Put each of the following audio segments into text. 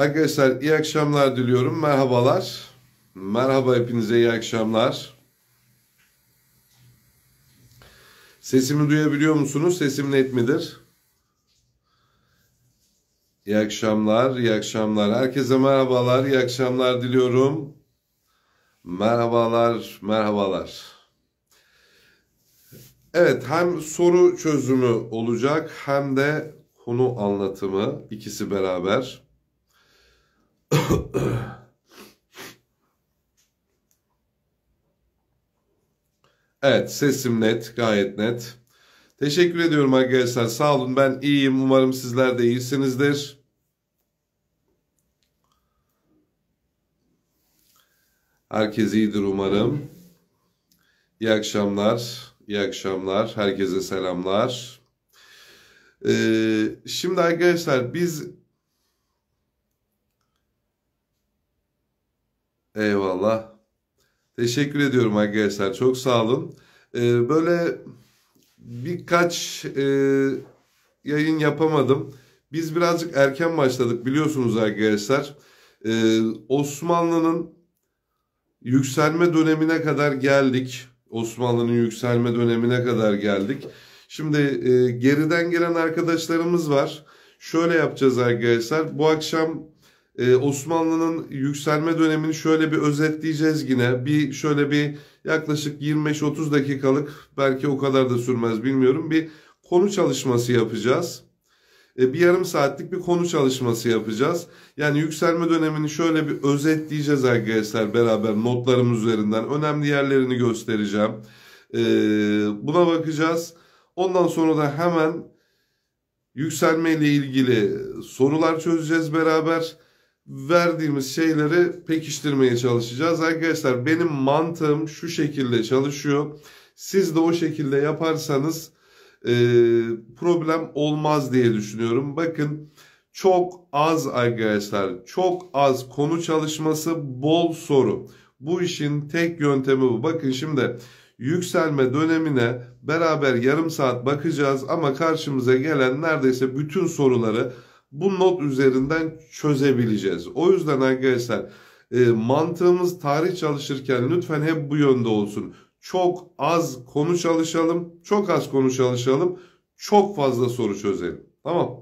Arkadaşlar iyi akşamlar diliyorum. Merhabalar. Merhaba hepinize iyi akşamlar. Sesimi duyabiliyor musunuz? Sesim net midir? İyi akşamlar, iyi akşamlar. Herkese merhabalar, iyi akşamlar diliyorum. Merhabalar, merhabalar. Evet, hem soru çözümü olacak hem de konu anlatımı ikisi beraber. evet sesim net gayet net. Teşekkür ediyorum arkadaşlar sağ olun ben iyiyim umarım sizler de iyisinizdir. Herkes iyidir umarım. İyi akşamlar, iyi akşamlar, herkese selamlar. Ee, şimdi arkadaşlar biz Eyvallah. Teşekkür ediyorum arkadaşlar. Çok sağ olun. Ee, böyle birkaç e, yayın yapamadım. Biz birazcık erken başladık biliyorsunuz arkadaşlar. Ee, Osmanlı'nın yükselme dönemine kadar geldik. Osmanlı'nın yükselme dönemine kadar geldik. Şimdi e, geriden gelen arkadaşlarımız var. Şöyle yapacağız arkadaşlar. Bu akşam ee, Osmanlı'nın yükselme dönemini şöyle bir özetleyeceğiz yine. Bir şöyle bir yaklaşık 25-30 dakikalık belki o kadar da sürmez bilmiyorum bir konu çalışması yapacağız. Ee, bir yarım saatlik bir konu çalışması yapacağız. Yani yükselme dönemini şöyle bir özetleyeceğiz arkadaşlar beraber notlarım üzerinden. Önemli yerlerini göstereceğim. Ee, buna bakacağız. Ondan sonra da hemen yükselme ile ilgili sorular çözeceğiz beraber verdiğimiz şeyleri pekiştirmeye çalışacağız. Arkadaşlar benim mantığım şu şekilde çalışıyor. Siz de o şekilde yaparsanız e, problem olmaz diye düşünüyorum. Bakın çok az arkadaşlar çok az konu çalışması bol soru. Bu işin tek yöntemi bu. Bakın şimdi yükselme dönemine beraber yarım saat bakacağız ama karşımıza gelen neredeyse bütün soruları bu not üzerinden çözebileceğiz. O yüzden arkadaşlar e, mantığımız tarih çalışırken lütfen hep bu yönde olsun. Çok az konu çalışalım, çok az konu çalışalım, çok fazla soru çözelim. Tamam.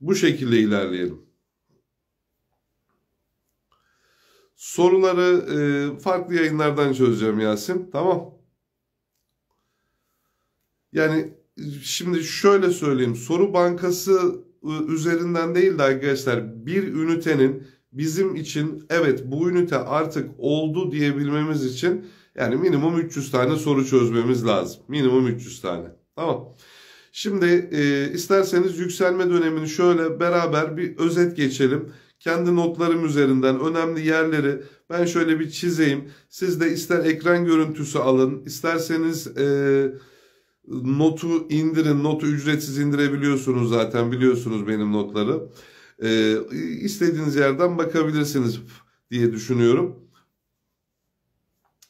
Bu şekilde ilerleyelim. Soruları e, farklı yayınlardan çözeceğim Yasin. Tamam. Yani Şimdi şöyle söyleyeyim. Soru bankası üzerinden değil de arkadaşlar bir ünitenin bizim için evet bu ünite artık oldu diyebilmemiz için yani minimum 300 tane soru çözmemiz lazım. Minimum 300 tane. Tamam. Şimdi e, isterseniz yükselme dönemini şöyle beraber bir özet geçelim. Kendi notlarım üzerinden önemli yerleri ben şöyle bir çizeyim. Siz de ister ekran görüntüsü alın, isterseniz e, Notu indirin. Notu ücretsiz indirebiliyorsunuz zaten. Biliyorsunuz benim notları. E, istediğiniz yerden bakabilirsiniz diye düşünüyorum.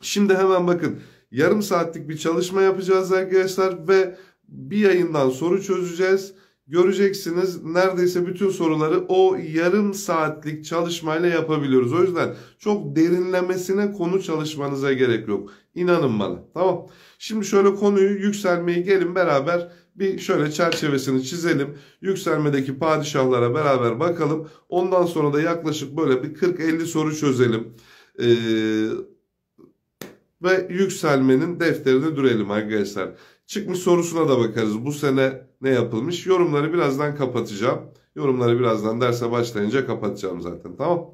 Şimdi hemen bakın. Yarım saatlik bir çalışma yapacağız arkadaşlar ve bir yayından soru çözeceğiz. Göreceksiniz neredeyse bütün soruları o yarım saatlik çalışmayla yapabiliyoruz. O yüzden çok derinlemesine konu çalışmanıza gerek yok. İnanın bana. Tamam. Şimdi şöyle konuyu yükselmeyi gelin beraber bir şöyle çerçevesini çizelim. Yükselmedeki padişahlara beraber bakalım. Ondan sonra da yaklaşık böyle bir 40-50 soru çözelim. Ee, ve yükselmenin defterine dürelim arkadaşlar. Çıkmış sorusuna da bakarız. Bu sene ne yapılmış? Yorumları birazdan kapatacağım. Yorumları birazdan derse başlayınca kapatacağım zaten. Tamam.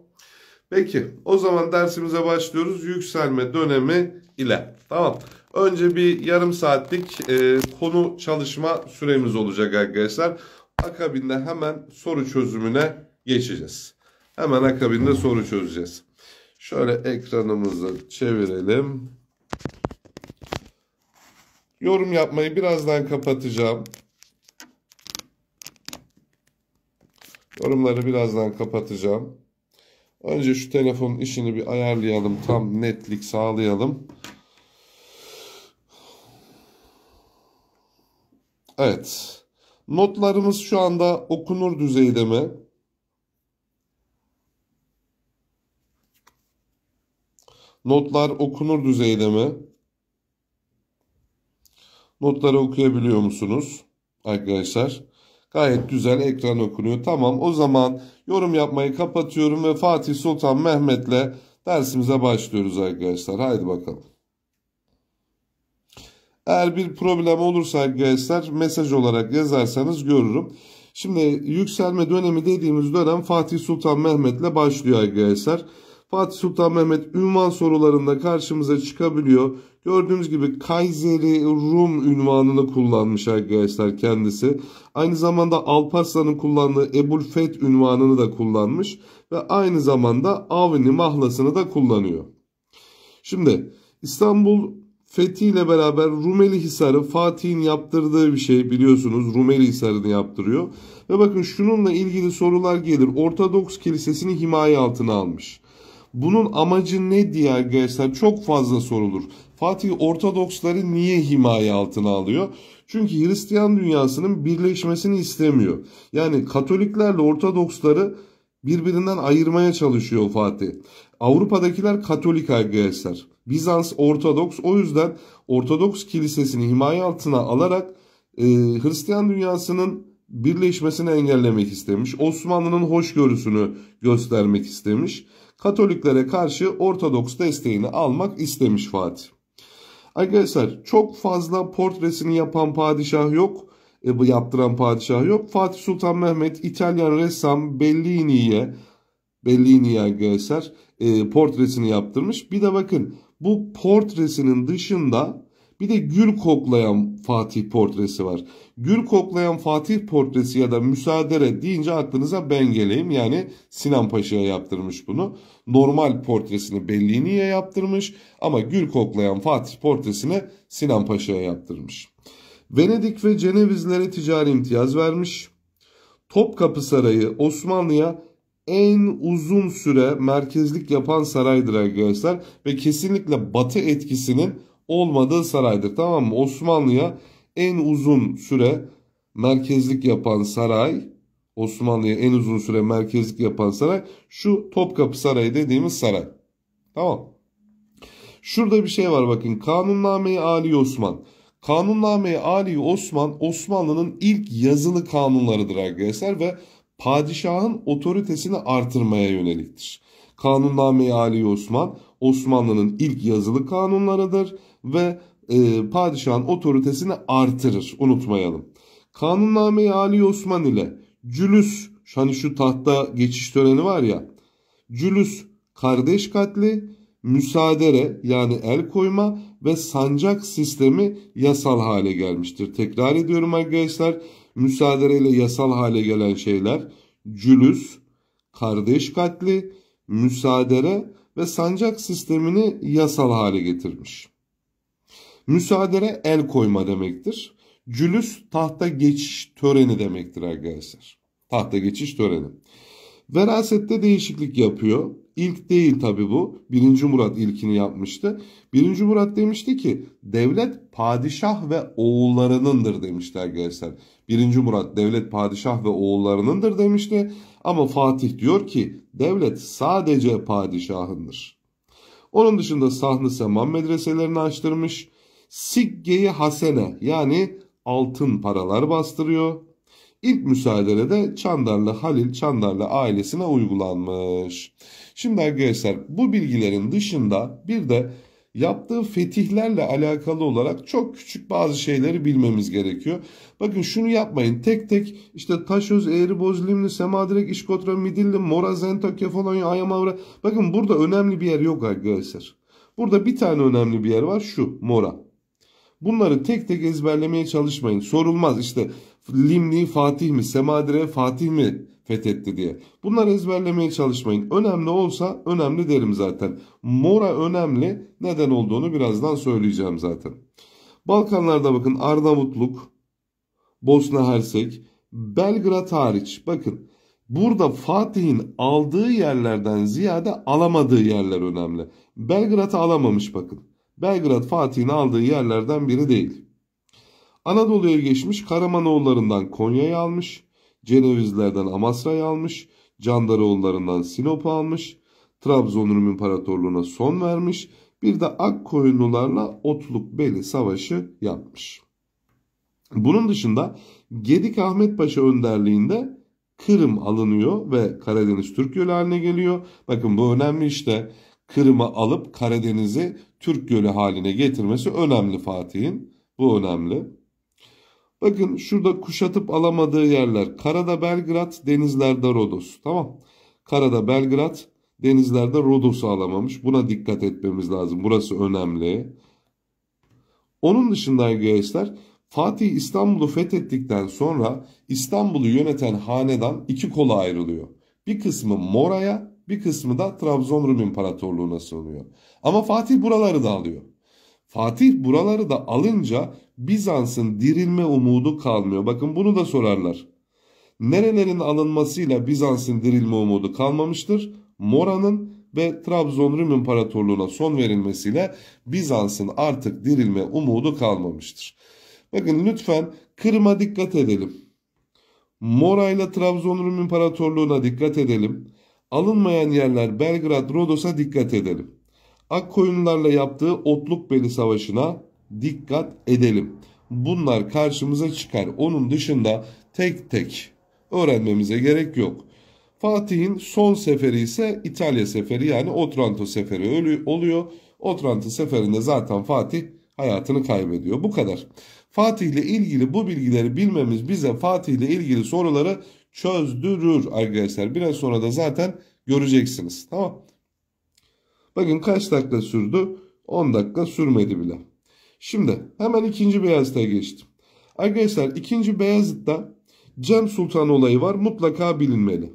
Peki o zaman dersimize başlıyoruz. Yükselme dönemi ile. Tamam. Önce bir yarım saatlik e, konu çalışma süremiz olacak arkadaşlar. Akabinde hemen soru çözümüne geçeceğiz. Hemen akabinde soru çözeceğiz. Şöyle ekranımızı çevirelim. Yorum yapmayı birazdan kapatacağım. Yorumları birazdan kapatacağım. Önce şu telefonun işini bir ayarlayalım. Tam netlik sağlayalım. Evet. Notlarımız şu anda okunur düzeyde mi? Notlar okunur düzeyde mi? Notları okuyabiliyor musunuz arkadaşlar? Gayet güzel ekran okunuyor. Tamam o zaman yorum yapmayı kapatıyorum ve Fatih Sultan Mehmet'le dersimize başlıyoruz arkadaşlar. Haydi bakalım. Eğer bir problem olursa arkadaşlar mesaj olarak yazarsanız görürüm. Şimdi yükselme dönemi dediğimiz dönem Fatih Sultan Mehmet ile başlıyor arkadaşlar. Fatih Sultan Mehmet ünvan sorularında karşımıza çıkabiliyor. Gördüğünüz gibi Kayseri Rum ünvanını kullanmış arkadaşlar kendisi. Aynı zamanda Alparslan'ın kullandığı Ebul Feth ünvanını da kullanmış. Ve aynı zamanda Avni mahlasını da kullanıyor. Şimdi İstanbul Fethi beraber Rumeli Hisarı Fatih'in yaptırdığı bir şey biliyorsunuz Rumeli Hisarı'nı yaptırıyor. Ve bakın şununla ilgili sorular gelir. Ortodoks Kilisesi'ni himaye altına almış. Bunun amacı ne diye arkadaşlar çok fazla sorulur. Fatih Ortodoksları niye himaye altına alıyor? Çünkü Hristiyan dünyasının birleşmesini istemiyor. Yani Katoliklerle Ortodoksları birbirinden ayırmaya çalışıyor Fatih. Avrupa'dakiler Katolik arkadaşlar. Bizans Ortodoks o yüzden Ortodoks kilisesini himaye altına alarak e, Hristiyan dünyasının birleşmesini engellemek istemiş. Osmanlı'nın hoşgörüsünü göstermek istemiş. Katoliklere karşı Ortodoks desteğini almak istemiş Fatih. Arkadaşlar çok fazla portresini yapan padişah yok e, bu yaptıran padişah yok. Fatih Sultan Mehmet İtalyan ressam Bellini'ye Bellini'ye göster e, portresini yaptırmış. Bir de bakın bu portresinin dışında bir de gül koklayan Fatih portresi var. Gül koklayan Fatih portresi ya da müsaadere deyince aklınıza ben geleyim. Yani Sinan Paşa'ya yaptırmış bunu. Normal portresini Bellini'ye yaptırmış ama gül koklayan Fatih portresini Sinan Paşa'ya yaptırmış. Venedik ve Cenevizlere ticari imtiyaz vermiş. Topkapı Sarayı Osmanlı'ya en uzun süre merkezlik yapan saraydır arkadaşlar. Ve kesinlikle batı etkisinin olmadığı saraydır. Tamam mı? Osmanlı'ya en uzun süre merkezlik yapan saray Osmanlı'ya en uzun süre merkezlik yapan saray şu Topkapı Sarayı dediğimiz saray. Tamam. Şurada bir şey var bakın. Kanunnameyi Ali Osman. Kanunname-i Ali Osman Osmanlı'nın ilk yazılı kanunlarıdır arkadaşlar ve padişahın otoritesini artırmaya yöneliktir. Kanunname-i Ali Osman Osmanlı'nın ilk yazılı kanunlarıdır ve e, padişahın otoritesini artırır unutmayalım. Kanunname-i Ali Osman ile cülüs hani şu tahta geçiş töreni var ya cülüs kardeş katli müsadere yani el koyma ve sancak sistemi yasal hale gelmiştir. Tekrar ediyorum arkadaşlar. Müsaadeyle yasal hale gelen şeyler cülüs, kardeş katli, müsaadere ve sancak sistemini yasal hale getirmiş. Müsaadere el koyma demektir. Cülüs tahta geçiş töreni demektir arkadaşlar. Tahta geçiş töreni. Verasette değişiklik yapıyor. İlk değil tabi bu. Birinci Murat ilkini yapmıştı. Birinci Murat demişti ki devlet padişah ve oğullarınındır demişti arkadaşlar. Birinci Murat devlet padişah ve oğullarınındır demişti. Ama Fatih diyor ki devlet sadece padişahındır. Onun dışında Sahn-ı Seman medreselerini açtırmış. sigge Hasene yani altın paralar bastırıyor. İlk müsaadele de Çandarlı Halil Çandarlı ailesine uygulanmış. Şimdi arkadaşlar bu bilgilerin dışında bir de yaptığı fetihlerle alakalı olarak çok küçük bazı şeyleri bilmemiz gerekiyor. Bakın şunu yapmayın. Tek tek işte Taşöz, Eğriboz, Limni, Semadirek, İşkotra, Midilli, Morazento, Kefalonya, Ayamavra. Bakın burada önemli bir yer yok arkadaşlar. Burada bir tane önemli bir yer var şu Mora. Bunları tek tek ezberlemeye çalışmayın. Sorulmaz işte Limni Fatih mi, Semadire Fatih mi fethetti diye. Bunları ezberlemeye çalışmayın. Önemli olsa önemli derim zaten. Mora önemli. Neden olduğunu birazdan söyleyeceğim zaten. Balkanlarda bakın Arnavutluk, Bosna Hersek, Belgrad hariç bakın. Burada Fatih'in aldığı yerlerden ziyade alamadığı yerler önemli. Belgrad'ı alamamış bakın. Belgrad Fatih'in aldığı yerlerden biri değil. Anadolu'ya geçmiş Karamanoğullarından Konya'yı almış. Cenevizlerden Amasra'yı almış. Candaroğullarından Sinop'u almış. Trabzon Rum İmparatorluğu'na son vermiş. Bir de Akkoyunlularla Otluk Beli Savaşı yapmış. Bunun dışında Gedik Ahmet Paşa önderliğinde Kırım alınıyor ve Karadeniz Türk Gölü haline geliyor. Bakın bu önemli işte. Kırım'ı alıp Karadeniz'i Türk Gölü haline getirmesi önemli Fatih'in. Bu önemli. Bakın şurada kuşatıp alamadığı yerler. Karada Belgrad, denizlerde Rodos. Tamam. Karada Belgrad, denizlerde Rodos'u alamamış. Buna dikkat etmemiz lazım. Burası önemli. Onun dışında arkadaşlar Fatih İstanbul'u fethettikten sonra İstanbul'u yöneten hanedan iki kola ayrılıyor. Bir kısmı Mora'ya bir kısmı da Trabzon Rum İmparatorluğu'na sığınıyor. Ama Fatih buraları da alıyor. Fatih buraları da alınca Bizans'ın dirilme umudu kalmıyor. Bakın bunu da sorarlar. Nerelerin alınmasıyla Bizans'ın dirilme umudu kalmamıştır? Mora'nın ve Trabzon Rum İmparatorluğu'na son verilmesiyle Bizans'ın artık dirilme umudu kalmamıştır. Bakın lütfen Kırım'a dikkat edelim. Mora ile Trabzon Rum İmparatorluğu'na dikkat edelim. Alınmayan yerler Belgrad, Rodos'a dikkat edelim. Akkoyunlarla yaptığı Otluk Beli Savaşı'na dikkat edelim. Bunlar karşımıza çıkar. Onun dışında tek tek öğrenmemize gerek yok. Fatih'in son seferi ise İtalya seferi yani Otranto seferi ölü oluyor. Otranto seferinde zaten Fatih hayatını kaybediyor. Bu kadar. Fatih ile ilgili bu bilgileri bilmemiz bize Fatih ile ilgili soruları çözdürür arkadaşlar. Biraz sonra da zaten göreceksiniz. Tamam. Bakın kaç dakika sürdü? 10 dakika sürmedi bile. Şimdi hemen ikinci Beyazıt'a geçtim. Arkadaşlar ikinci Beyazıt'ta Cem Sultan olayı var mutlaka bilinmeli.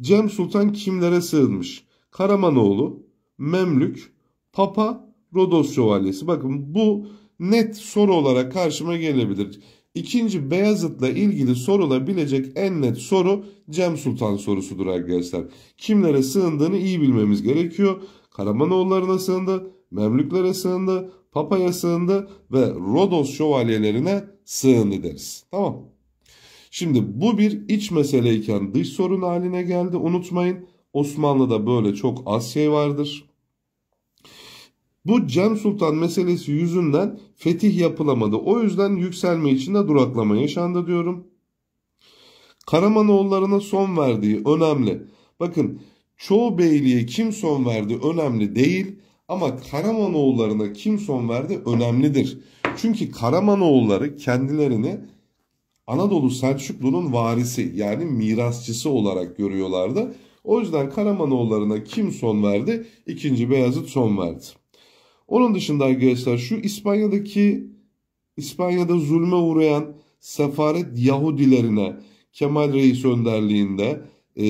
Cem Sultan kimlere sığınmış? Karamanoğlu, Memlük, Papa, Rodos Şövalyesi. Bakın bu net soru olarak karşıma gelebilir. İkinci Beyazıt'la ilgili sorulabilecek en net soru Cem Sultan sorusudur arkadaşlar. Kimlere sığındığını iyi bilmemiz gerekiyor. Karamanoğullarına sığındı, Memlüklere sığındı, Papa'ya sığındı ve Rodos şövalyelerine sığındı deriz. Tamam. Şimdi bu bir iç meseleyken dış sorun haline geldi. Unutmayın Osmanlı'da böyle çok az şey vardır. Bu Cem Sultan meselesi yüzünden fetih yapılamadı. O yüzden yükselme içinde duraklama yaşandı diyorum. Karamanoğullarına son verdiği önemli. Bakın Çoğu beyliğe kim son verdi önemli değil ama Karamanoğullarına kim son verdi önemlidir. Çünkü Karamanoğulları kendilerini Anadolu Selçuklu'nun varisi yani mirasçısı olarak görüyorlardı. O yüzden Karamanoğullarına kim son verdi? İkinci Beyazıt son verdi. Onun dışında arkadaşlar şu İspanya'daki İspanya'da zulme uğrayan sefaret Yahudilerine Kemal Reis önderliğinde e,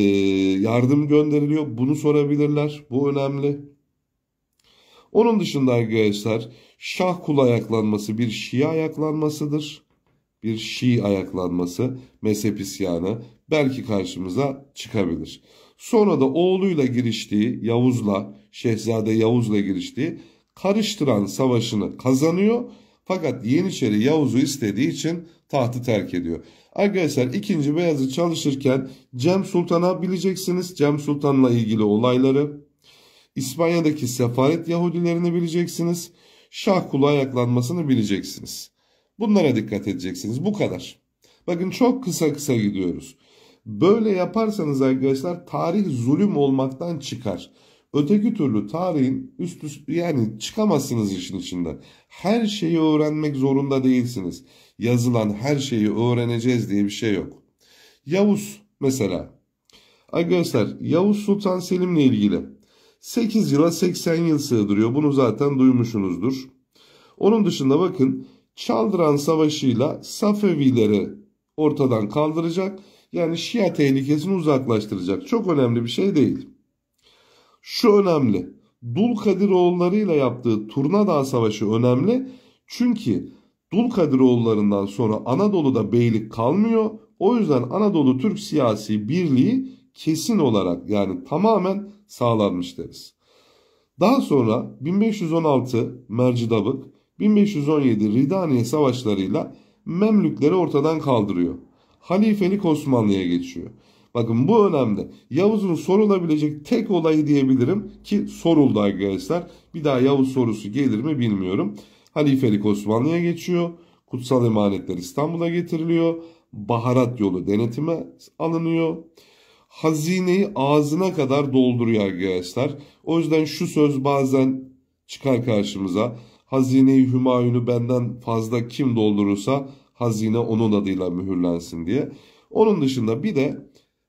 yardım gönderiliyor. Bunu sorabilirler. Bu önemli. Onun dışında arkadaşlar şah kul ayaklanması bir şii ayaklanmasıdır. Bir şii ayaklanması mezhep isyanı belki karşımıza çıkabilir. Sonra da oğluyla giriştiği Yavuz'la Şehzade Yavuz'la giriştiği karıştıran savaşını kazanıyor. Fakat Yeniçeri Yavuz'u istediği için tahtı terk ediyor. Arkadaşlar ikinci beyazı çalışırken Cem Sultan'a bileceksiniz. Cem Sultan'la ilgili olayları. İspanya'daki sefaret Yahudilerini bileceksiniz. Şah kulu ayaklanmasını bileceksiniz. Bunlara dikkat edeceksiniz. Bu kadar. Bakın çok kısa kısa gidiyoruz. Böyle yaparsanız arkadaşlar tarih zulüm olmaktan çıkar. Öteki türlü tarihin üst üst yani çıkamazsınız işin içinden. Her şeyi öğrenmek zorunda değilsiniz yazılan her şeyi öğreneceğiz diye bir şey yok. Yavuz mesela. Arkadaşlar Yavuz Sultan Selim ile ilgili 8 yıla 80 yıl sığdırıyor. Bunu zaten duymuşsunuzdur. Onun dışında bakın Çaldıran ile Safevileri ortadan kaldıracak. Yani Şia tehlikesini uzaklaştıracak. Çok önemli bir şey değil. Şu önemli. Dul Kadir oğullarıyla yaptığı Turnadağ Savaşı önemli. Çünkü Dulkadiroğullarından sonra Anadolu'da beylik kalmıyor. O yüzden Anadolu Türk siyasi birliği kesin olarak yani tamamen sağlanmış deriz. Daha sonra 1516 Mercidabık, 1517 Ridaniye savaşlarıyla Memlükleri ortadan kaldırıyor. Halifelik Osmanlı'ya geçiyor. Bakın bu önemli. Yavuz'un sorulabilecek tek olayı diyebilirim ki soruldu arkadaşlar. Bir daha Yavuz sorusu gelir mi bilmiyorum. Halifelik Osmanlı'ya geçiyor. Kutsal emanetler İstanbul'a getiriliyor. Baharat yolu denetime alınıyor. Hazineyi ağzına kadar dolduruyor arkadaşlar. O yüzden şu söz bazen çıkar karşımıza. Hazineyi Hümayun'u benden fazla kim doldurursa hazine onun adıyla mühürlensin diye. Onun dışında bir de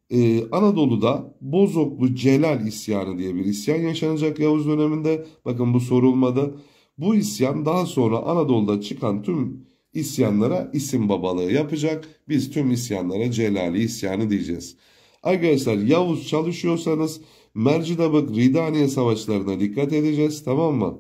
e, Anadolu'da Bozoklu Celal isyanı diye bir isyan yaşanacak Yavuz döneminde. Bakın bu sorulmadı. Bu isyan daha sonra Anadolu'da çıkan tüm isyanlara isim babalığı yapacak. Biz tüm isyanlara Celali isyanı diyeceğiz. Arkadaşlar Yavuz çalışıyorsanız Mercidabık Ridaniye savaşlarına dikkat edeceğiz tamam mı?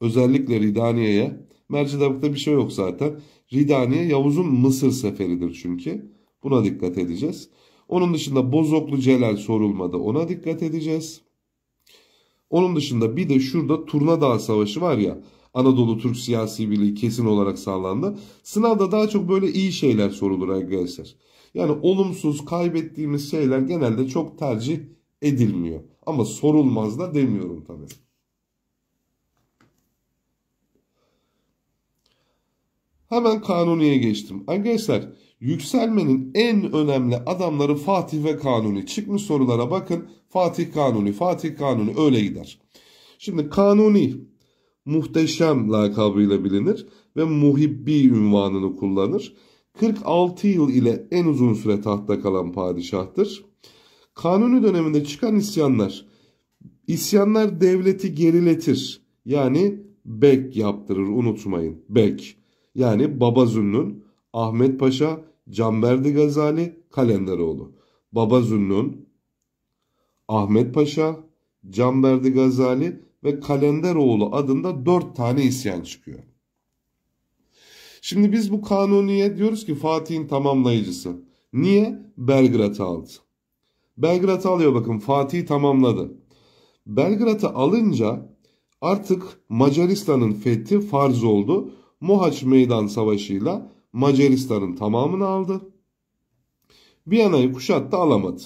Özellikle Ridaniye'ye. Mercidabık'ta bir şey yok zaten. Ridaniye Yavuz'un Mısır seferidir çünkü. Buna dikkat edeceğiz. Onun dışında Bozoklu Celal sorulmadı ona dikkat edeceğiz. Onun dışında bir de şurada Turna Dağı Savaşı var ya. Anadolu Türk siyasi birliği kesin olarak sağlandı. Sınavda daha çok böyle iyi şeyler sorulur arkadaşlar. Yani olumsuz kaybettiğimiz şeyler genelde çok tercih edilmiyor. Ama sorulmaz da demiyorum tabii. Hemen Kanuni'ye geçtim. Arkadaşlar yükselmenin en önemli adamları Fatih ve Kanuni. Çıkmış sorulara bakın. Fatih Kanuni, Fatih Kanuni öyle gider. Şimdi Kanuni muhteşem lakabıyla bilinir ve muhibbi ünvanını kullanır. 46 yıl ile en uzun süre tahtta kalan padişahtır. Kanuni döneminde çıkan isyanlar. isyanlar devleti geriletir. Yani bek yaptırır unutmayın. Bek. Yani Babazünlün, Ahmet Paşa, Canberdi Gazali, Kalenderoğlu. Babazünlün, Ahmet Paşa, Canberdi Gazali, ve Kalenderoğlu adında 4 tane isyan çıkıyor. Şimdi biz bu kanuniye diyoruz ki Fatih'in tamamlayıcısı. Niye? Belgrad'ı aldı. Belgrad'ı alıyor bakın Fatih tamamladı. Belgrad'ı alınca artık Macaristan'ın fethi farz oldu. Mohaç Meydan Savaşı'yla Macaristan'ın tamamını aldı. Viyana'yı kuşattı alamadı.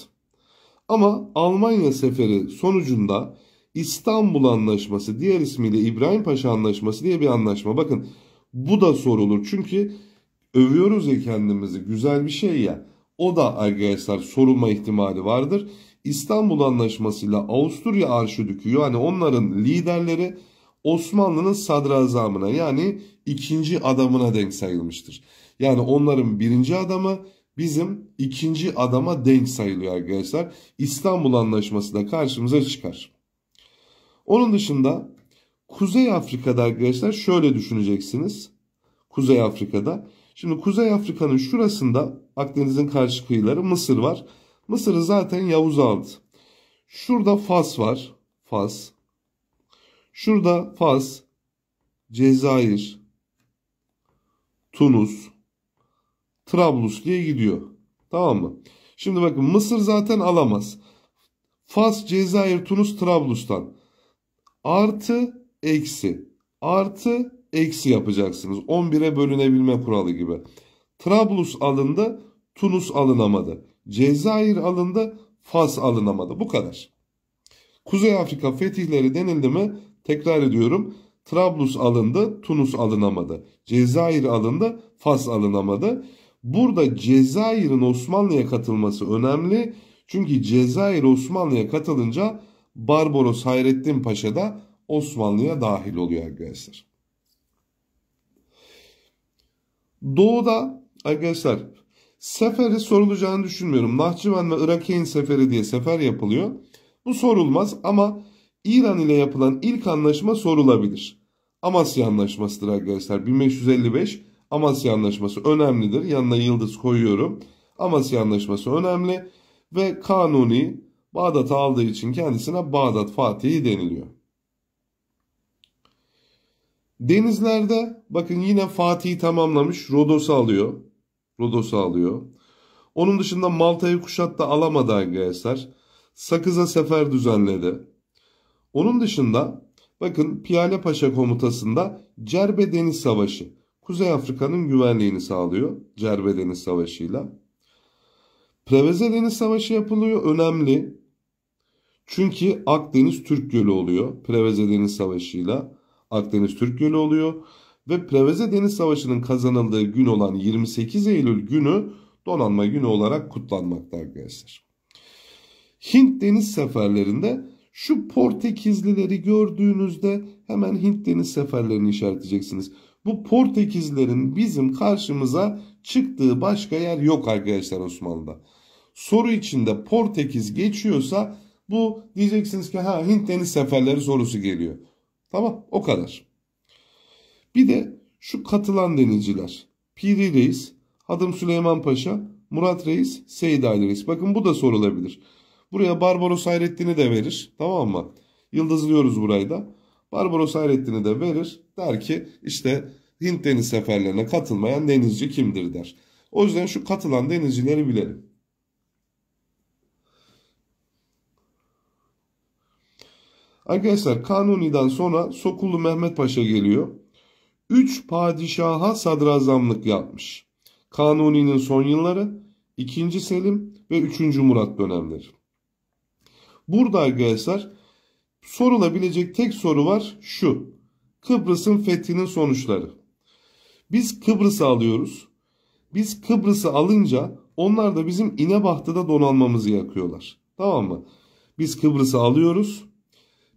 Ama Almanya seferi sonucunda İstanbul Anlaşması diğer ismiyle İbrahim Paşa Anlaşması diye bir anlaşma. Bakın bu da sorulur çünkü övüyoruz ya kendimizi güzel bir şey ya. O da arkadaşlar sorulma ihtimali vardır. İstanbul Anlaşması ile Avusturya Arşidükü yani onların liderleri Osmanlı'nın sadrazamına yani ikinci adamına denk sayılmıştır. Yani onların birinci adamı bizim ikinci adama denk sayılıyor arkadaşlar. İstanbul Anlaşması da karşımıza çıkar. Onun dışında Kuzey Afrika'da arkadaşlar şöyle düşüneceksiniz. Kuzey Afrika'da. Şimdi Kuzey Afrika'nın şurasında Akdeniz'in karşı kıyıları Mısır var. Mısır'ı zaten Yavuz aldı. Şurada Fas var. Fas. Şurada Fas, Cezayir, Tunus, Trablus diye gidiyor. Tamam mı? Şimdi bakın Mısır zaten alamaz. Fas, Cezayir, Tunus, Trablus'tan artı eksi artı eksi yapacaksınız. 11'e bölünebilme kuralı gibi. Trablus alındı, Tunus alınamadı. Cezayir alındı, Fas alınamadı. Bu kadar. Kuzey Afrika fetihleri denildi mi? Tekrar ediyorum. Trablus alındı, Tunus alınamadı. Cezayir alındı, Fas alınamadı. Burada Cezayir'in Osmanlı'ya katılması önemli. Çünkü Cezayir Osmanlı'ya katılınca Barbaros Hayrettin Paşa da Osmanlı'ya dahil oluyor arkadaşlar. Doğu'da arkadaşlar seferi sorulacağını düşünmüyorum. Nahçıvan ve Irakeyn seferi diye sefer yapılıyor. Bu sorulmaz ama İran ile yapılan ilk anlaşma sorulabilir. Amasya Anlaşması'dır arkadaşlar. 1555 Amasya Anlaşması önemlidir. Yanına yıldız koyuyorum. Amasya Anlaşması önemli ve kanuni Bağdat aldığı için kendisine Bağdat Fatihi deniliyor. Denizlerde bakın yine Fatih'i tamamlamış Rodos'u alıyor. Rodos'u alıyor. Onun dışında Malta'yı kuşatta alamadı arkadaşlar. Sakız'a sefer düzenledi. Onun dışında bakın Piyale Paşa komutasında Cerbe Deniz Savaşı. Kuzey Afrika'nın güvenliğini sağlıyor Cerbe Deniz savaşıyla. Preveze Deniz Savaşı yapılıyor önemli. Çünkü Akdeniz Türk Gölü oluyor. Preveze Deniz Savaşı'yla Akdeniz Türk Gölü oluyor. Ve Preveze Deniz Savaşı'nın kazanıldığı gün olan 28 Eylül günü donanma günü olarak kutlanmakta arkadaşlar. Hint deniz seferlerinde şu Portekizlileri gördüğünüzde hemen Hint deniz seferlerini işaretleyeceksiniz. Bu Portekizlerin bizim karşımıza çıktığı başka yer yok arkadaşlar Osmanlı'da. Soru içinde Portekiz geçiyorsa bu diyeceksiniz ki ha Hint deniz seferleri sorusu geliyor. Tamam o kadar. Bir de şu katılan denizciler. Piri Reis, adım Süleyman Paşa, Murat Reis, Seyit Reis. Bakın bu da sorulabilir. Buraya Barbaros Hayrettin'i de verir. Tamam mı? Yıldızlıyoruz burayı da. Barbaros Hayrettin'i de verir. Der ki işte Hint deniz seferlerine katılmayan denizci kimdir der. O yüzden şu katılan denizcileri bilelim. Arkadaşlar Kanuni'den sonra Sokullu Mehmet Paşa geliyor. Üç padişaha sadrazamlık yapmış. Kanuni'nin son yılları, 2. Selim ve Üçüncü Murat dönemleri. Burada arkadaşlar sorulabilecek tek soru var şu. Kıbrıs'ın fethinin sonuçları. Biz Kıbrıs'ı alıyoruz. Biz Kıbrıs'ı alınca onlar da bizim İnebahtı'da donanmamızı yakıyorlar. Tamam mı? Biz Kıbrıs'ı alıyoruz.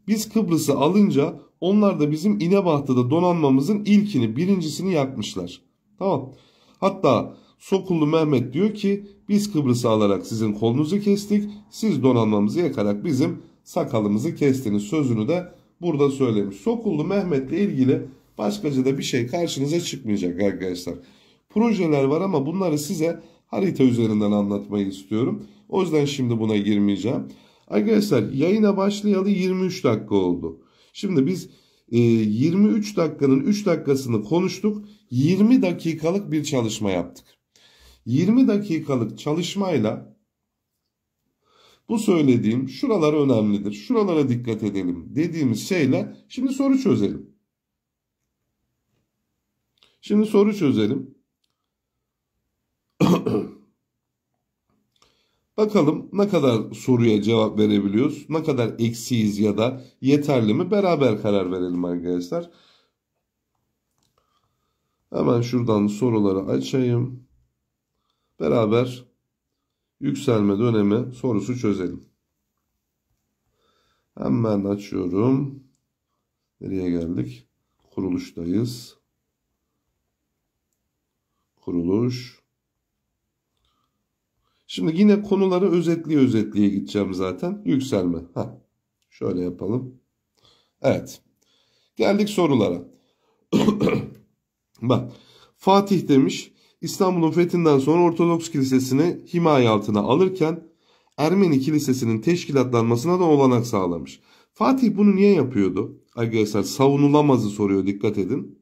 Biz Kıbrıs'ı alınca onlar da bizim İnebahtı'da donanmamızın ilkini birincisini yakmışlar. Tamam. Hatta Sokullu Mehmet diyor ki biz Kıbrıs'ı alarak sizin kolunuzu kestik. Siz donanmamızı yakarak bizim sakalımızı kestiniz sözünü de burada söylemiş. Sokullu Mehmet'le ilgili başkaca da bir şey karşınıza çıkmayacak arkadaşlar. Projeler var ama bunları size harita üzerinden anlatmayı istiyorum. O yüzden şimdi buna girmeyeceğim. Arkadaşlar yayına başlayalı 23 dakika oldu. Şimdi biz e, 23 dakikanın 3 dakikasını konuştuk. 20 dakikalık bir çalışma yaptık. 20 dakikalık çalışmayla bu söylediğim şuralar önemlidir. Şuralara dikkat edelim dediğimiz şeyle şimdi soru çözelim. Şimdi soru çözelim. Bakalım ne kadar soruya cevap verebiliyoruz. Ne kadar eksiyiz ya da yeterli mi? Beraber karar verelim arkadaşlar. Hemen şuradan soruları açayım. Beraber yükselme dönemi sorusu çözelim. Hemen açıyorum. Nereye geldik? Kuruluştayız. Kuruluş. Şimdi yine konuları özetliye özetliye gideceğim zaten. Yükselme. Ha. Şöyle yapalım. Evet. Geldik sorulara. Bak. Fatih demiş İstanbul'un fethinden sonra Ortodoks Kilisesi'ni himaye altına alırken Ermeni Kilisesi'nin teşkilatlanmasına da olanak sağlamış. Fatih bunu niye yapıyordu? Arkadaşlar savunulamazı soruyor dikkat edin.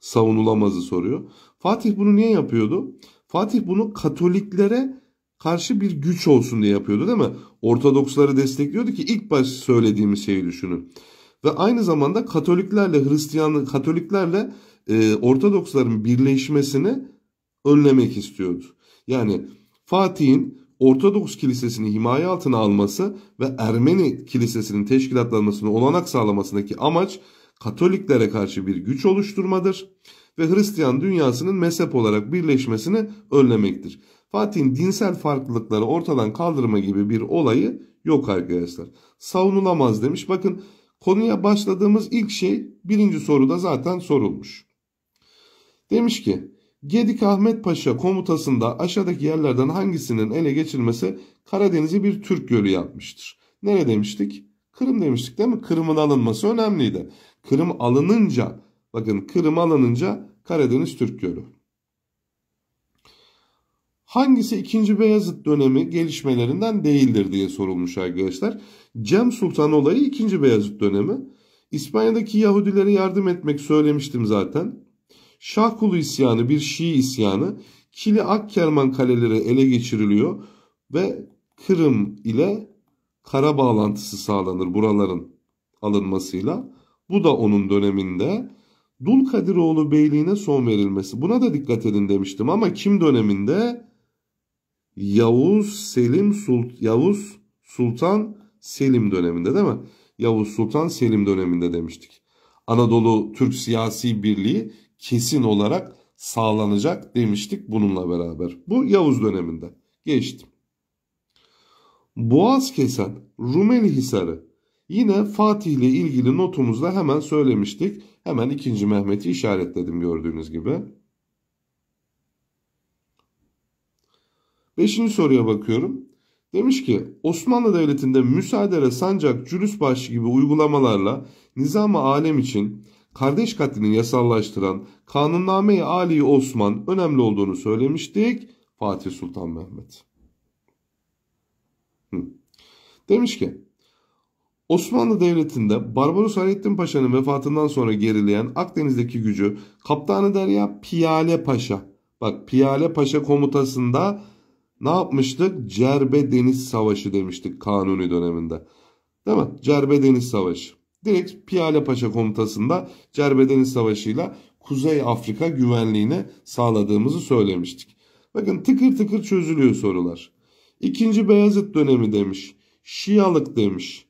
Savunulamazı soruyor. Fatih bunu niye yapıyordu? Fatih bunu Katoliklere karşı bir güç olsun diye yapıyordu değil mi? Ortodoksları destekliyordu ki ilk baş söylediğimiz şeyi düşünün. Ve aynı zamanda Katoliklerle Hristiyanlık, Katoliklerle e, Ortodoksların birleşmesini önlemek istiyordu. Yani Fatih'in Ortodoks Kilisesi'ni himaye altına alması ve Ermeni Kilisesi'nin teşkilatlanmasını olanak sağlamasındaki amaç Katoliklere karşı bir güç oluşturmadır ve Hristiyan dünyasının mezhep olarak birleşmesini önlemektir. Fatih'in dinsel farklılıkları ortadan kaldırma gibi bir olayı yok arkadaşlar. Savunulamaz demiş. Bakın konuya başladığımız ilk şey birinci soruda zaten sorulmuş. Demiş ki Gedik Ahmet Paşa komutasında aşağıdaki yerlerden hangisinin ele geçirmesi Karadeniz'i bir Türk gölü yapmıştır. Nere demiştik? Kırım demiştik değil mi? Kırım'ın alınması önemliydi. Kırım alınınca bakın Kırım alınınca Karadeniz Türk Gölü. Hangisi 2. Beyazıt dönemi gelişmelerinden değildir diye sorulmuş arkadaşlar. Cem Sultan olayı 2. Beyazıt dönemi. İspanya'daki Yahudilere yardım etmek söylemiştim zaten. Şahkulu isyanı bir Şii isyanı. Kili Akkerman kaleleri ele geçiriliyor ve Kırım ile kara bağlantısı sağlanır buraların alınmasıyla. Bu da onun döneminde. Dul Kadiroğlu Beyliğine son verilmesi. Buna da dikkat edin demiştim ama kim döneminde? Yavuz Selim Sult Yavuz Sultan Selim döneminde değil mi? Yavuz Sultan Selim döneminde demiştik. Anadolu Türk Siyasi Birliği kesin olarak sağlanacak demiştik bununla beraber. Bu Yavuz döneminde. Geçtim. Boğaz kesen Rumeli Hisarı Yine Fatih ile ilgili notumuzda hemen söylemiştik. Hemen 2. Mehmet'i işaretledim gördüğünüz gibi. 5. soruya bakıyorum. Demiş ki Osmanlı Devleti'nde müsaadere sancak cülüs başı gibi uygulamalarla nizam-ı alem için kardeş katlini yasallaştıran kanunname-i Ali Osman önemli olduğunu söylemiştik. Fatih Sultan Mehmet. Hı. Demiş ki Osmanlı Devleti'nde Barbaros Hayrettin Paşa'nın vefatından sonra gerileyen Akdeniz'deki gücü Kaptanı Derya Piyale Paşa. Bak Piyale Paşa komutasında ne yapmıştık? Cerbe Deniz Savaşı demiştik Kanuni döneminde. Değil mi? Cerbe Deniz Savaşı. Direkt Piyale Paşa komutasında Cerbe Deniz Savaşı'yla Kuzey Afrika güvenliğini sağladığımızı söylemiştik. Bakın tıkır tıkır çözülüyor sorular. İkinci Beyazıt dönemi demiş. Şialık demiş.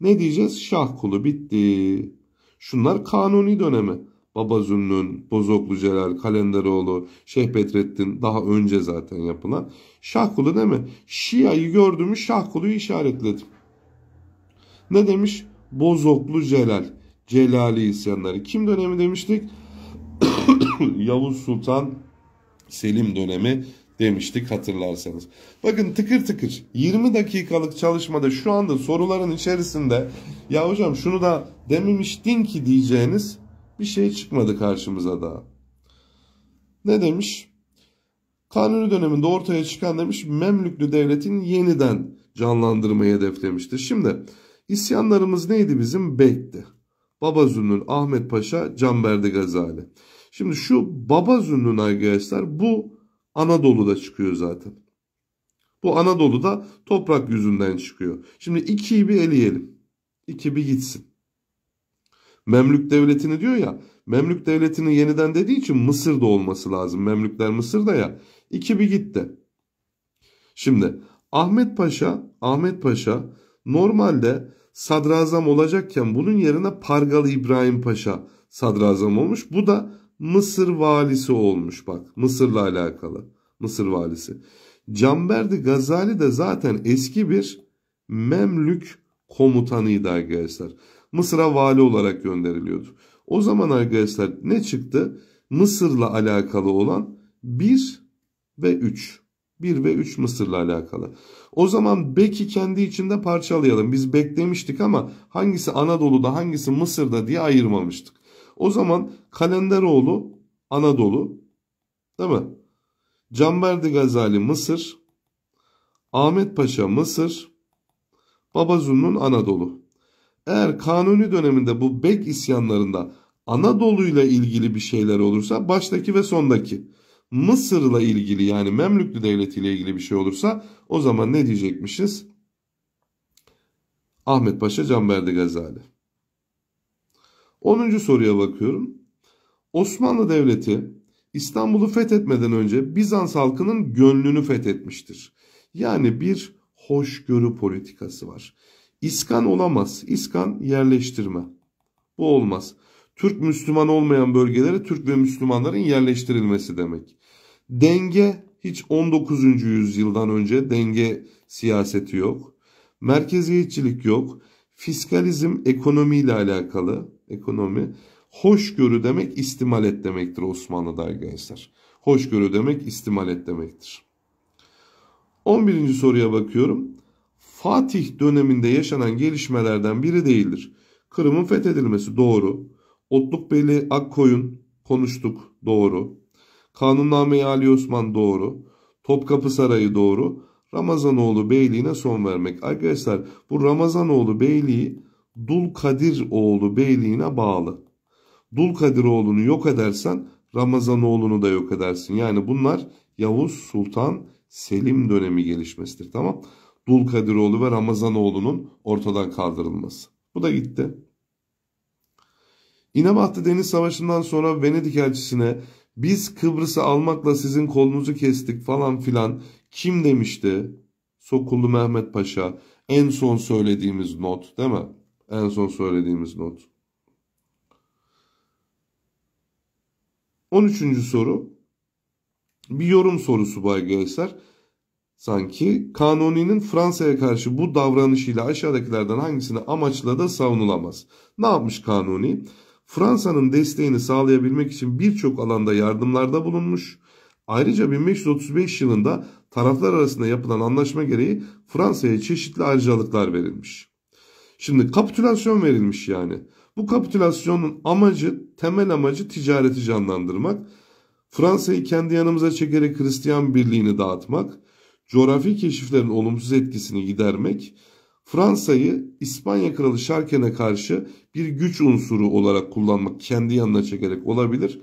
Ne diyeceğiz? Şah kulu bitti. Şunlar kanuni dönemi. Baba Zünnün, Bozoklu Celal, Kalenderoğlu, Şeyh Bedrettin daha önce zaten yapılan. Şah kulu değil mi? Şia'yı gördüğümüz Şah kuluyu işaretledim. Ne demiş? Bozoklu Celal. Celali isyanları. Kim dönemi demiştik? Yavuz Sultan Selim dönemi demiştik hatırlarsanız. Bakın tıkır tıkır 20 dakikalık çalışmada şu anda soruların içerisinde ya hocam şunu da dememiştin ki diyeceğiniz bir şey çıkmadı karşımıza daha. Ne demiş? Kanuni döneminde ortaya çıkan demiş Memlüklü devletin yeniden canlandırmayı hedeflemiştir. Şimdi isyanlarımız neydi bizim? Bekti. Baba Zünnül Ahmet Paşa, Canberdi Gazali. Şimdi şu Baba Zünnül arkadaşlar bu Anadolu'da çıkıyor zaten. Bu Anadolu'da toprak yüzünden çıkıyor. Şimdi 2'yi bir eleyelim. 2 bir gitsin. Memlük devletini diyor ya. Memlük devletini yeniden dediği için Mısır'da olması lazım. Memlükler Mısır'da ya. 2 bir gitti. Şimdi Ahmet Paşa, Ahmet Paşa normalde sadrazam olacakken bunun yerine Pargalı İbrahim Paşa sadrazam olmuş. Bu da Mısır valisi olmuş bak. Mısır'la alakalı. Mısır valisi. Canberdi Gazali de zaten eski bir Memlük komutanıydı arkadaşlar. Mısır'a vali olarak gönderiliyordu. O zaman arkadaşlar ne çıktı? Mısır'la alakalı olan 1 ve 3. 1 ve 3 Mısır'la alakalı. O zaman Bek'i kendi içinde parçalayalım. Biz beklemiştik ama hangisi Anadolu'da hangisi Mısır'da diye ayırmamıştık. O zaman Kalenderoğlu Anadolu. Değil mi? Canberdi Gazali Mısır. Ahmet Paşa Mısır. Babazun'un Anadolu. Eğer Kanuni döneminde bu Bek isyanlarında Anadolu ile ilgili bir şeyler olursa baştaki ve sondaki Mısır'la ilgili yani Memlüklü Devleti ile ilgili bir şey olursa o zaman ne diyecekmişiz? Ahmet Paşa Canberdi Gazali. 10. soruya bakıyorum. Osmanlı Devleti İstanbul'u fethetmeden önce Bizans halkının gönlünü fethetmiştir. Yani bir hoşgörü politikası var. İskan olamaz. İskan yerleştirme. Bu olmaz. Türk Müslüman olmayan bölgelere Türk ve Müslümanların yerleştirilmesi demek. Denge hiç 19. yüzyıldan önce denge siyaseti yok. Merkeziyetçilik yok. Fiskalizm ekonomiyle alakalı. Ekonomi. Hoşgörü demek istimal et demektir Osmanlı'da arkadaşlar. Hoşgörü demek istimal et demektir. 11. soruya bakıyorum. Fatih döneminde yaşanan gelişmelerden biri değildir. Kırım'ın fethedilmesi doğru. Otluk Beyli Akkoyun konuştuk doğru. Kanunname-i Ali Osman doğru. Topkapı Sarayı doğru. Ramazanoğlu Beyliği'ne son vermek. Arkadaşlar bu Ramazanoğlu Beyliği Dul Kadiroğlu Beyliği'ne bağlı. Dul Kadiroğlu'nu yok edersen Ramazanoğlu'nu da yok edersin. Yani bunlar Yavuz Sultan Selim dönemi gelişmesidir tamam. Dul Kadiroğlu ve Ramazanoğlu'nun ortadan kaldırılması. Bu da gitti. İnebahçe Deniz Savaşı'ndan sonra Venedik elçisine biz Kıbrıs'ı almakla sizin kolunuzu kestik falan filan. Kim demişti? Sokullu Mehmet Paşa. En son söylediğimiz not değil mi? En son söylediğimiz not. 13. soru. Bir yorum sorusu Bay Gevser. Sanki Kanuni'nin Fransa'ya karşı bu davranışıyla aşağıdakilerden hangisini amaçla da savunulamaz. Ne yapmış Kanuni? Fransa'nın desteğini sağlayabilmek için birçok alanda yardımlarda bulunmuş. Ayrıca 1535 yılında taraflar arasında yapılan anlaşma gereği Fransa'ya çeşitli ayrıcalıklar verilmiş. Şimdi kapitülasyon verilmiş yani. Bu kapitülasyonun amacı, temel amacı ticareti canlandırmak. Fransa'yı kendi yanımıza çekerek Hristiyan birliğini dağıtmak, coğrafi keşiflerin olumsuz etkisini gidermek Fransa'yı İspanya Kralı Şarken'e karşı bir güç unsuru olarak kullanmak kendi yanına çekerek olabilir.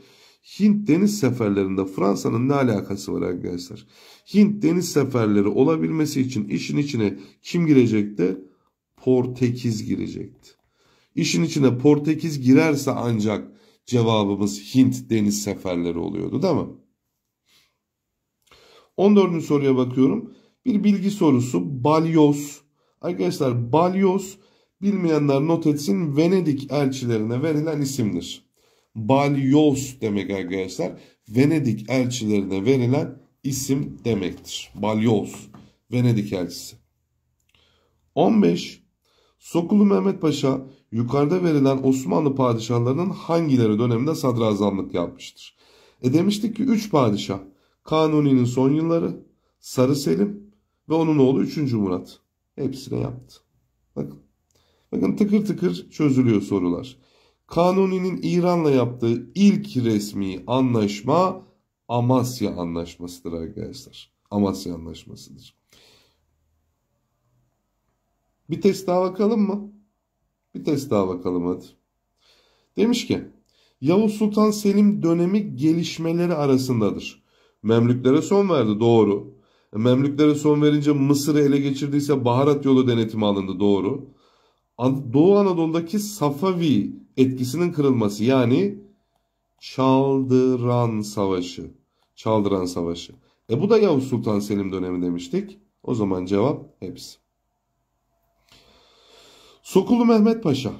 Hint deniz seferlerinde Fransa'nın ne alakası var arkadaşlar? Hint deniz seferleri olabilmesi için işin içine kim girecekti? Portekiz girecekti. İşin içine Portekiz girerse ancak cevabımız Hint deniz seferleri oluyordu değil mi? 14. soruya bakıyorum. Bir bilgi sorusu balyoz Arkadaşlar balyoz bilmeyenler not etsin Venedik elçilerine verilen isimdir. Balyoz demek arkadaşlar Venedik elçilerine verilen isim demektir. Balyoz Venedik elçisi. 15. Sokulu Mehmet Paşa yukarıda verilen Osmanlı padişahlarının hangileri döneminde sadrazamlık yapmıştır? E demiştik ki 3 padişah. Kanuni'nin son yılları, Sarı Selim ve onun oğlu 3. Murat. Hepsine yaptı. Bakın. Bakın tıkır tıkır çözülüyor sorular. Kanuni'nin İran'la yaptığı ilk resmi anlaşma Amasya Anlaşması'dır arkadaşlar. Amasya Anlaşması'dır. Bir test daha bakalım mı? Bir test daha bakalım hadi. Demiş ki Yavuz Sultan Selim dönemi gelişmeleri arasındadır. Memlüklere son verdi doğru. E, Memlüklere son verince Mısır'ı ele geçirdiyse Baharat yolu denetimi alındı doğru. Doğu Anadolu'daki Safavi etkisinin kırılması yani Çaldıran Savaşı. Çaldıran Savaşı. E bu da Yavuz Sultan Selim dönemi demiştik. O zaman cevap hepsi. Sokulu Mehmet Paşa.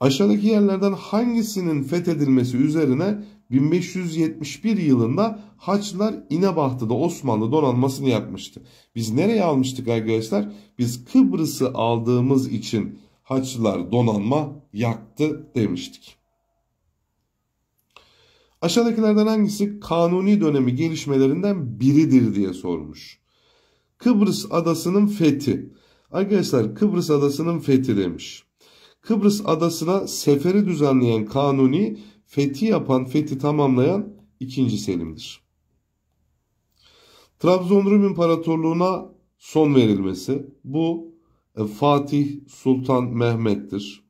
Aşağıdaki yerlerden hangisinin fethedilmesi üzerine 1571 yılında Haçlılar İnebahtı'da Osmanlı donanmasını yapmıştı. Biz nereye almıştık arkadaşlar? Biz Kıbrıs'ı aldığımız için Haçlılar donanma yaktı demiştik. Aşağıdakilerden hangisi kanuni dönemi gelişmelerinden biridir diye sormuş. Kıbrıs adasının fethi. Arkadaşlar Kıbrıs adasının fethi demiş. Kıbrıs adasına seferi düzenleyen kanuni fethi yapan, fethi tamamlayan ikinci Selim'dir. Trabzon Rum İmparatorluğu'na son verilmesi bu e, Fatih Sultan Mehmet'tir.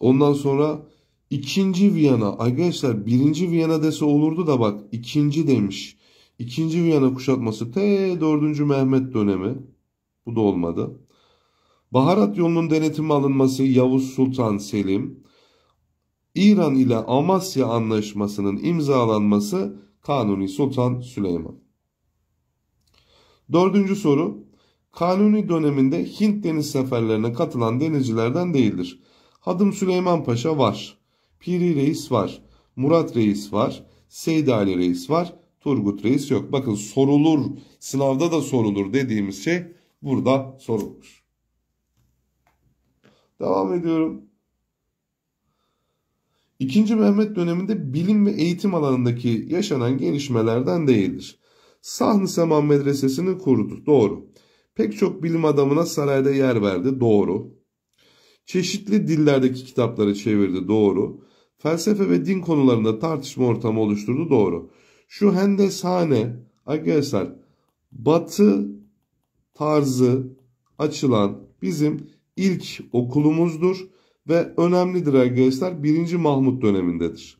Ondan sonra ikinci Viyana arkadaşlar birinci Viyana dese olurdu da bak ikinci demiş. İkinci Viyana kuşatması T 4. Mehmet dönemi. Bu da olmadı. Baharat yolunun denetimi alınması Yavuz Sultan Selim. İran ile Amasya Anlaşması'nın imzalanması Kanuni Sultan Süleyman. Dördüncü soru. Kanuni döneminde Hint deniz seferlerine katılan denizcilerden değildir. Hadım Süleyman Paşa var. Piri Reis var. Murat Reis var. Seydi Ali Reis var. Turgut Reis yok. Bakın sorulur, sınavda da sorulur dediğimiz şey burada sorulmuş. Devam ediyorum. 2. Mehmet döneminde bilim ve eğitim alanındaki yaşanan gelişmelerden değildir. Sahn-ı Seman Medresesini kurdu. Doğru. Pek çok bilim adamına sarayda yer verdi. Doğru. Çeşitli dillerdeki kitapları çevirdi. Doğru. Felsefe ve din konularında tartışma ortamı oluşturdu. Doğru. Şu hendeshane arkadaşlar batı tarzı açılan bizim ilk okulumuzdur ve önemlidir arkadaşlar. 1. Mahmut dönemindedir.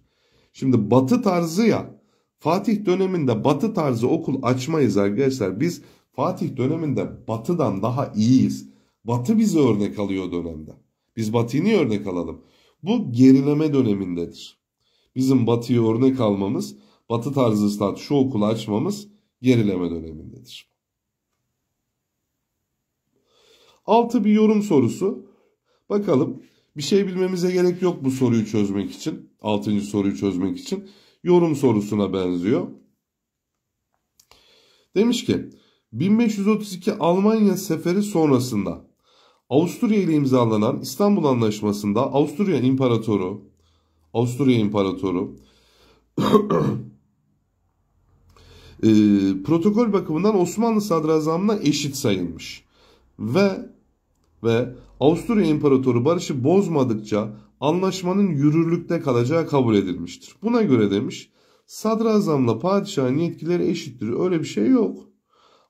Şimdi batı tarzı ya Fatih döneminde batı tarzı okul açmayız arkadaşlar. Biz Fatih döneminde batıdan daha iyiyiz. Batı bizi örnek alıyor dönemde. Biz batıyı niye örnek alalım? Bu gerileme dönemindedir. Bizim batıyı örnek almamız, batı tarzı stat şu okulu açmamız gerileme dönemindedir. Altı bir yorum sorusu. Bakalım. Bir şey bilmemize gerek yok bu soruyu çözmek için. Altıncı soruyu çözmek için. Yorum sorusuna benziyor. Demiş ki 1532 Almanya seferi sonrasında Avusturya ile imzalanan İstanbul Anlaşması'nda Avusturya İmparatoru Avusturya İmparatoru e, protokol bakımından Osmanlı sadrazamına eşit sayılmış. Ve ve Avusturya İmparatoru barışı bozmadıkça anlaşmanın yürürlükte kalacağı kabul edilmiştir. Buna göre demiş sadrazamla padişahın yetkileri eşittir öyle bir şey yok.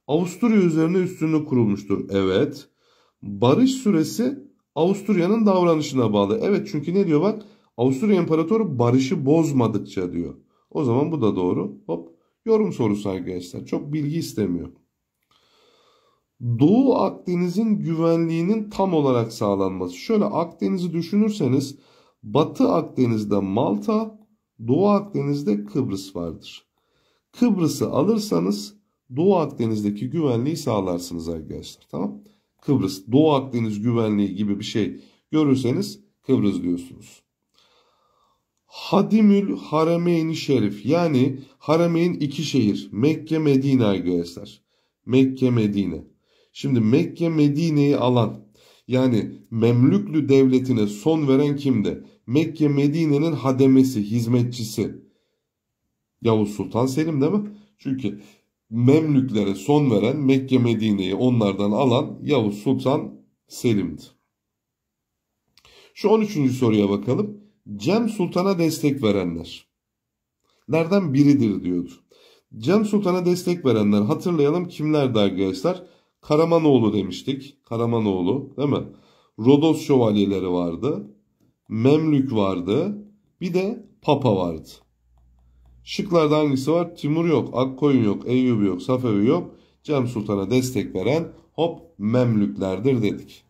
Avusturya üzerine üstünlük kurulmuştur. Evet. Barış süresi Avusturya'nın davranışına bağlı. Evet çünkü ne diyor bak Avusturya İmparatoru barışı bozmadıkça diyor. O zaman bu da doğru. Hop yorum sorusu arkadaşlar. Çok bilgi istemiyor. Doğu Akdeniz'in güvenliğinin tam olarak sağlanması. Şöyle Akdeniz'i düşünürseniz Batı Akdeniz'de Malta, Doğu Akdeniz'de Kıbrıs vardır. Kıbrıs'ı alırsanız Doğu Akdeniz'deki güvenliği sağlarsınız arkadaşlar. Tamam? Kıbrıs, Doğu Akdeniz güvenliği gibi bir şey görürseniz Kıbrıs diyorsunuz. Hadimül Haremeyn-i Şerif yani Haremeyn iki şehir Mekke Medine arkadaşlar. Mekke Medine. Şimdi Mekke Medine'yi alan yani Memlüklü devletine son veren kimdi? Mekke Medine'nin hademesi, hizmetçisi. Yavuz Sultan Selim değil mi? Çünkü Memlüklere son veren Mekke Medine'yi onlardan alan Yavuz Sultan Selim'di. Şu 13. soruya bakalım. Cem Sultan'a destek verenler. Nereden biridir diyordu. Cem Sultan'a destek verenler hatırlayalım kimlerdi arkadaşlar? Karamanoğlu demiştik. Karamanoğlu değil mi? Rodos şövalyeleri vardı. Memlük vardı. Bir de Papa vardı. Şıklarda hangisi var? Timur yok, Akkoyun yok, Eyyubi yok, Safevi yok. Cem Sultan'a destek veren hop Memlüklerdir dedik.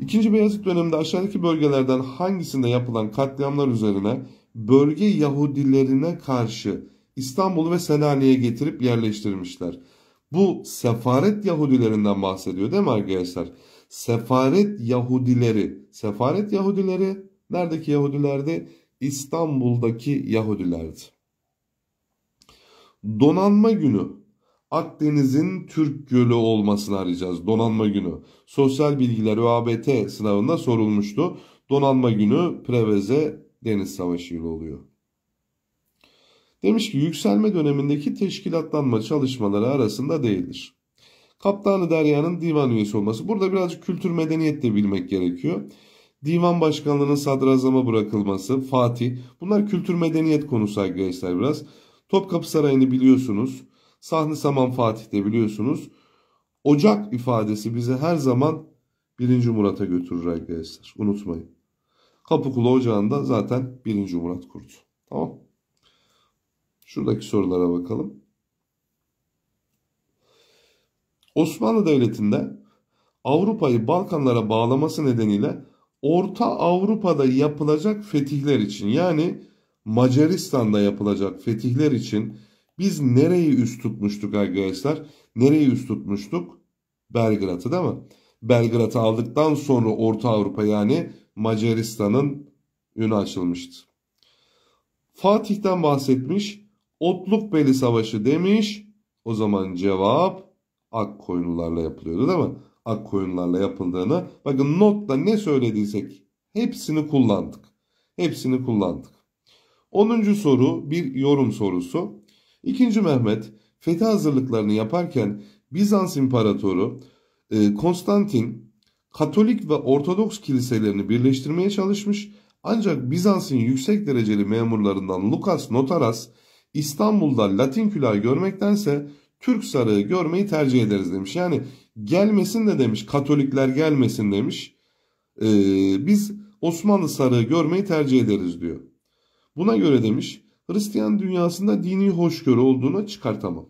İkinci Beyazıt döneminde aşağıdaki bölgelerden hangisinde yapılan katliamlar üzerine bölge Yahudilerine karşı İstanbul'u ve Selanik'e getirip yerleştirmişler. Bu sefaret Yahudilerinden bahsediyor değil mi arkadaşlar? Sefaret Yahudileri. Sefaret Yahudileri neredeki Yahudilerdi? İstanbul'daki Yahudilerdi. Donanma günü. Akdeniz'in Türk Gölü olmasını arayacağız. Donanma günü. Sosyal bilgiler ÖABT sınavında sorulmuştu. Donanma günü Preveze Deniz Savaşı ile oluyor. Demiş ki yükselme dönemindeki teşkilatlanma çalışmaları arasında değildir. Kaptanı Derya'nın divan üyesi olması. Burada birazcık kültür medeniyet de bilmek gerekiyor. Divan başkanlığının sadrazama bırakılması, Fatih. Bunlar kültür medeniyet konusu arkadaşlar biraz. Topkapı Sarayı'nı biliyorsunuz. Sahni Saman Fatih de biliyorsunuz. Ocak ifadesi bize her zaman 1. Murat'a götürür arkadaşlar. Unutmayın. Kapıkulu Ocağı'nda zaten 1. Murat kurdu. Tamam Şuradaki sorulara bakalım. Osmanlı Devleti'nde Avrupa'yı Balkanlara bağlaması nedeniyle Orta Avrupa'da yapılacak fetihler için yani Macaristan'da yapılacak fetihler için biz nereyi üst tutmuştuk arkadaşlar? Nereyi üst tutmuştuk? Belgrad'ı değil mi? Belgrad'ı aldıktan sonra Orta Avrupa yani Macaristan'ın önü açılmıştı. Fatih'ten bahsetmiş. Otluk Beli Savaşı demiş. O zaman cevap Ak Koyunlarla yapılıyordu değil mi? Ak Koyunlarla yapıldığını. Bakın notta ne söylediysek hepsini kullandık. Hepsini kullandık. 10. soru bir yorum sorusu. 2. Mehmet fethi hazırlıklarını yaparken Bizans İmparatoru e, Konstantin Katolik ve Ortodoks kiliselerini birleştirmeye çalışmış ancak Bizans'ın yüksek dereceli memurlarından Lukas Notaras İstanbul'da Latin külahı görmektense Türk sarığı görmeyi tercih ederiz demiş. Yani gelmesin de demiş Katolikler gelmesin demiş. Ee, biz Osmanlı sarığı görmeyi tercih ederiz diyor. Buna göre demiş Hristiyan dünyasında dini hoşgörü olduğunu çıkartamam.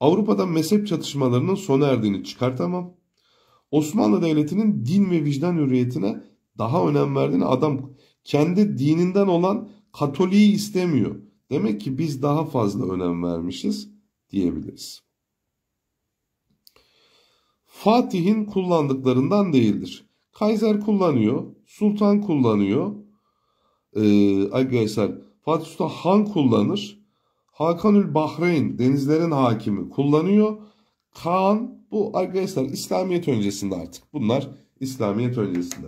Avrupa'da mezhep çatışmalarının sona erdiğini çıkartamam. Osmanlı Devleti'nin din ve vicdan hürriyetine daha önem verdiğini adam kendi dininden olan Katoliği istemiyor. Demek ki biz daha fazla önem vermişiz diyebiliriz. Fatih'in kullandıklarından değildir. Kaiser kullanıyor, Sultan kullanıyor. Ee, arkadaşlar Fatih Sultan Han kullanır. Hakanül Bahreyn denizlerin hakimi kullanıyor. Kaan bu arkadaşlar İslamiyet öncesinde artık. Bunlar İslamiyet öncesinde.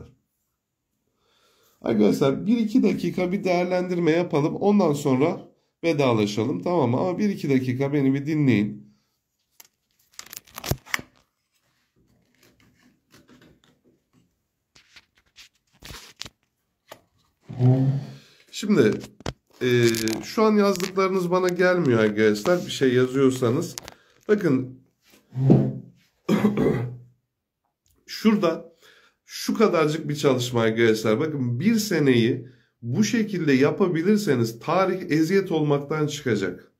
Arkadaşlar 1-2 dakika bir değerlendirme yapalım. Ondan sonra vedalaşalım tamam mı? Ama bir iki dakika beni bir dinleyin. Şimdi e, şu an yazdıklarınız bana gelmiyor arkadaşlar. Bir şey yazıyorsanız. Bakın şurada şu kadarcık bir çalışma arkadaşlar. Bakın bir seneyi bu şekilde yapabilirseniz tarih eziyet olmaktan çıkacak.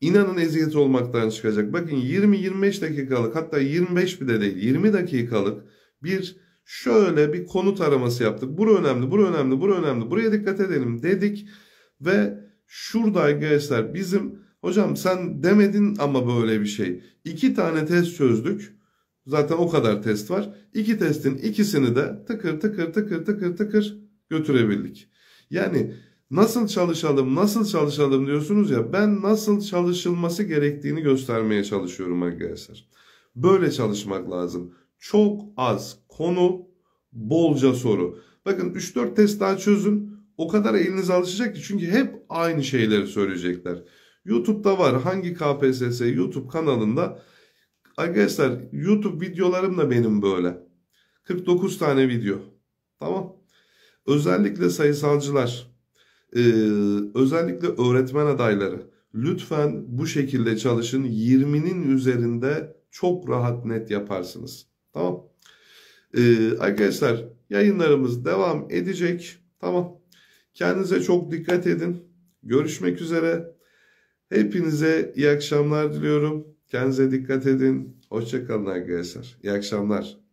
İnanın eziyet olmaktan çıkacak. Bakın 20-25 dakikalık hatta 25 bile değil 20 dakikalık bir şöyle bir konut araması yaptık. Bura önemli, bura önemli, bura önemli. Buraya dikkat edelim dedik ve şurada arkadaşlar bizim hocam sen demedin ama böyle bir şey. İki tane test çözdük. Zaten o kadar test var. İki testin ikisini de tıkır tıkır tıkır tıkır tıkır götürebildik. Yani nasıl çalışalım, nasıl çalışalım diyorsunuz ya ben nasıl çalışılması gerektiğini göstermeye çalışıyorum arkadaşlar. Böyle çalışmak lazım. Çok az konu, bolca soru. Bakın 3-4 test daha çözün. O kadar eliniz alışacak ki çünkü hep aynı şeyleri söyleyecekler. YouTube'da var hangi KPSS YouTube kanalında. Arkadaşlar YouTube videolarım da benim böyle. 49 tane video. Tamam. Özellikle sayısalcılar, e, özellikle öğretmen adayları lütfen bu şekilde çalışın. 20'nin üzerinde çok rahat net yaparsınız. Tamam. Ee, arkadaşlar yayınlarımız devam edecek. Tamam. Kendinize çok dikkat edin. Görüşmek üzere. Hepinize iyi akşamlar diliyorum. Kendinize dikkat edin. Hoşçakalın arkadaşlar. İyi akşamlar.